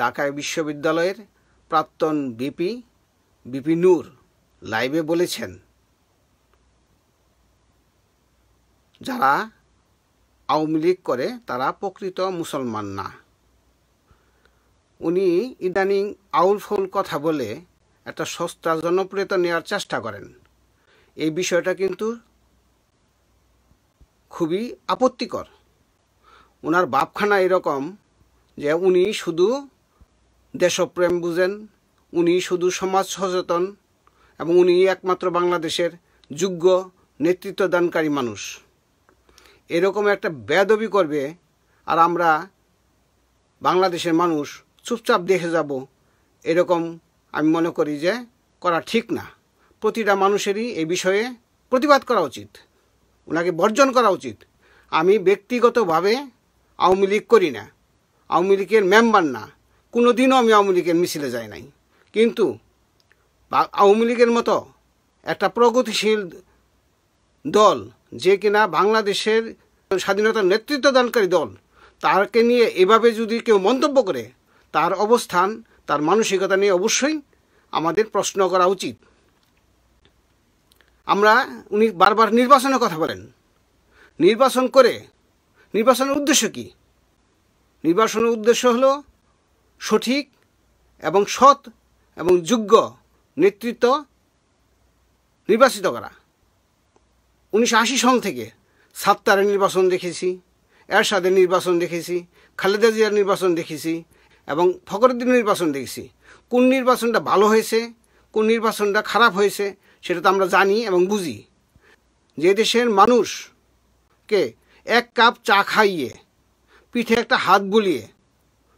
ঢাকায় বিশ্ববিদ্যালয়ের প্রাক্তন বিপি বিপি নূর লাইভে বলেছেন যারা আওয়ামী লীগ করে তারা প্রকৃত মুসলমান না উনি ইদানিং আউল ফৌল কথা বলে একটা সস্তা জনপ্রিয়তা নেওয়ার চেষ্টা করেন এই বিষয়টা কিন্তু খুবই আপত্তিকর ওনার বাপখানা এরকম যে উনি শুধু দেশপ্রেম বুঝেন উনি শুধু সমাজ সচেতন এবং উনি একমাত্র বাংলাদেশের যোগ্য নেতৃত্বদানকারী মানুষ এরকম একটা বেদবি করবে আর আমরা বাংলাদেশের মানুষ চুপচাপ দেখে যাব এরকম আমি মনে করি যে করা ঠিক না প্রতিটা মানুষেরই এ বিষয়ে প্রতিবাদ করা উচিত ওনাকে বর্জন করা উচিত আমি ব্যক্তিগতভাবে আওয়ামী লীগ করি না আওয়ামী লীগের মেম্বার না কোনোদিনও আমি আওয়ামী লীগের মিছিলে যাই নাই কিন্তু আওয়ামী লীগের মতো একটা প্রগতিশীল দল যে কিনা বাংলাদেশের স্বাধীনতার নেতৃত্ব দানকারী দল তারকে নিয়ে এভাবে যদি কেউ মন্তব্য করে তার অবস্থান তার মানসিকতা নিয়ে অবশ্যই আমাদের প্রশ্ন করা উচিত আমরা উনি বারবার নির্বাচনের কথা বলেন নির্বাচন করে নির্বাচনের উদ্দেশ্য কি নির্বাচনের উদ্দেশ্য হলো সঠিক এবং সৎ এবং যোগ্য নেতৃত্ব নির্বাচিত করা উনিশশো আশি সন থেকে সাত্তারের নির্বাচন দেখেছি এরশাদের নির্বাচন দেখেছি খালেদা জিয়ার নির্বাচন দেখেছি এবং ফখরুদ্দিন নির্বাচন দেখেছি কোন নির্বাচনটা ভালো হয়েছে কোন নির্বাচনটা খারাপ হয়েছে সেটা তো আমরা জানি এবং বুঝি যে দেশের মানুষকে এক কাপ চা খাইয়ে পিঠে একটা হাত বুলিয়ে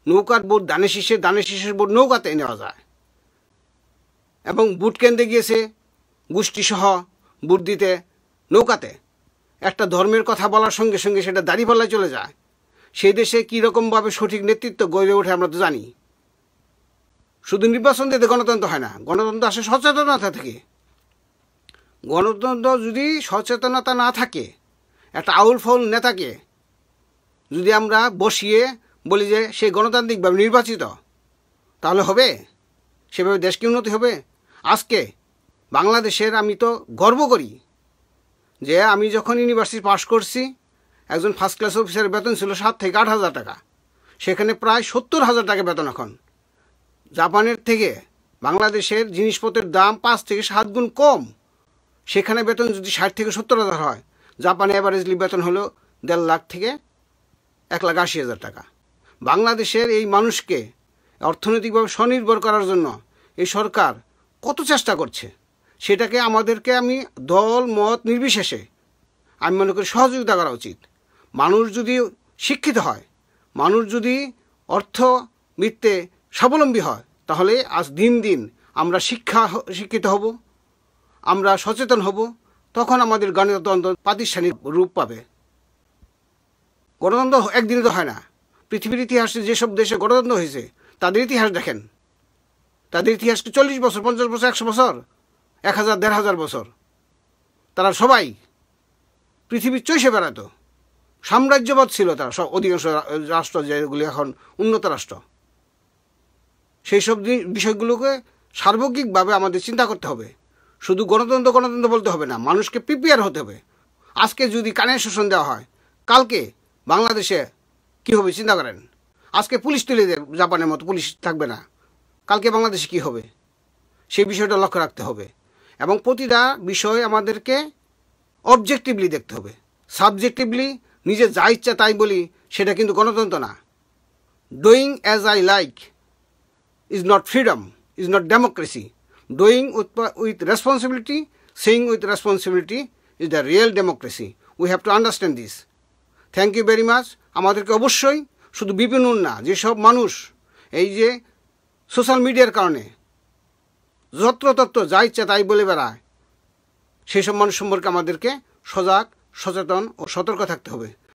নৌকার বোট দানে শীষে দানে শীষের বোট নৌকাতে নেওয়া যায় এবং বুট কেন্দ্রে গিয়েছে গোষ্ঠীসহ বুট দিতে নৌকাতে একটা ধর্মের কথা বলার সঙ্গে সঙ্গে সেটা দাড়ি বলায় চলে যায় সেই দেশে কীরকমভাবে সঠিক নেতৃত্ব গড়ে ওঠে আমরা তো জানি শুধু নির্বাচন দিতে গণতন্ত্র হয় না গণতন্ত্র আসে সচেতনতা থেকে গণতন্ত্র যদি সচেতনতা না থাকে একটা আউল ফাউল নেতাকে যদি আমরা বসিয়ে বলি যে সে গণতান্ত্রিকভাবে নির্বাচিত তাহলে হবে সেভাবে দেশকে উন্নতি হবে আজকে বাংলাদেশের আমি তো গর্ব করি যে আমি যখন ইউনিভার্সিটি পাশ করছি একজন ফার্স্ট ক্লাস অফিসারের বেতন ছিল সাত থেকে আট হাজার টাকা সেখানে প্রায় সত্তর হাজার টাকা বেতন এখন জাপানের থেকে বাংলাদেশের জিনিসপত্রের দাম পাঁচ থেকে সাত গুণ কম সেখানে বেতন যদি ষাট থেকে সত্তর হাজার হয় জাপানে অ্যাভারেজলি বেতন হলো দেড় লাখ থেকে এক লাখ আশি হাজার টাকা বাংলাদেশের এই মানুষকে অর্থনৈতিকভাবে স্বনির্ভর করার জন্য এই সরকার কত চেষ্টা করছে সেটাকে আমাদেরকে আমি দল মত নির্বিশেষে আমি মনে করি সহযোগিতা করা উচিত মানুষ যদি শিক্ষিত হয় মানুষ যদি অর্থ বৃত্তে স্বাবলম্বী হয় তাহলে আজ দিন দিন আমরা শিক্ষা শিক্ষিত হব আমরা সচেতন হব তখন আমাদের গণতন্ত্র প্রাতিষ্ঠানিক রূপ পাবে গণতন্ত্র একদিনে তো হয় না পৃথিবীর ইতিহাসে যেসব দেশে গণতন্ত্র হয়েছে তাদের ইতিহাস দেখেন তাদের ইতিহাস কি চল্লিশ বছর পঞ্চাশ বছর একশো বছর এক হাজার দেড় হাজার বছর তারা সবাই পৃথিবীর চষে বেড়াতো সাম্রাজ্যবাদ ছিল তারা সব অধিকাংশ রাষ্ট্র যেগুলি এখন উন্নত রাষ্ট্র সেই সব বিষয়গুলোকে সার্বক্ষিকভাবে আমাদের চিন্তা করতে হবে শুধু গণতন্ত্র গণতন্ত্র বলতে হবে না মানুষকে প্রিপেয়ার হতে হবে আজকে যদি কানের শোষণ দেওয়া হয় কালকে বাংলাদেশে কি হবে চিন্তা করেন আজকে পুলিশ তুলে দেয় জাপানের মতো পুলিশ থাকবে না কালকে বাংলাদেশে কি হবে সেই বিষয়টা লক্ষ্য রাখতে হবে এবং প্রতিটা বিষয় আমাদেরকে অবজেক্টিভলি দেখতে হবে সাবজেক্টিভলি নিজে যা ইচ্ছা তাই বলি সেটা কিন্তু গণতন্ত্র না doing as I like is not freedom is not democracy doing with with responsibility saying with responsibility is the real democracy we have to understand this thank you very much আমাদেরকে অবশ্যই শুধু বিপিনুর না যেসব মানুষ এই যে সোশ্যাল মিডিয়ার কারণে যত্রতত্ত্ব যা ইচ্ছা তাই বলে বেড়ায় সেই সব মানুষ সম্পর্কে আমাদেরকে সজাগ সচেতন ও সতর্ক থাকতে হবে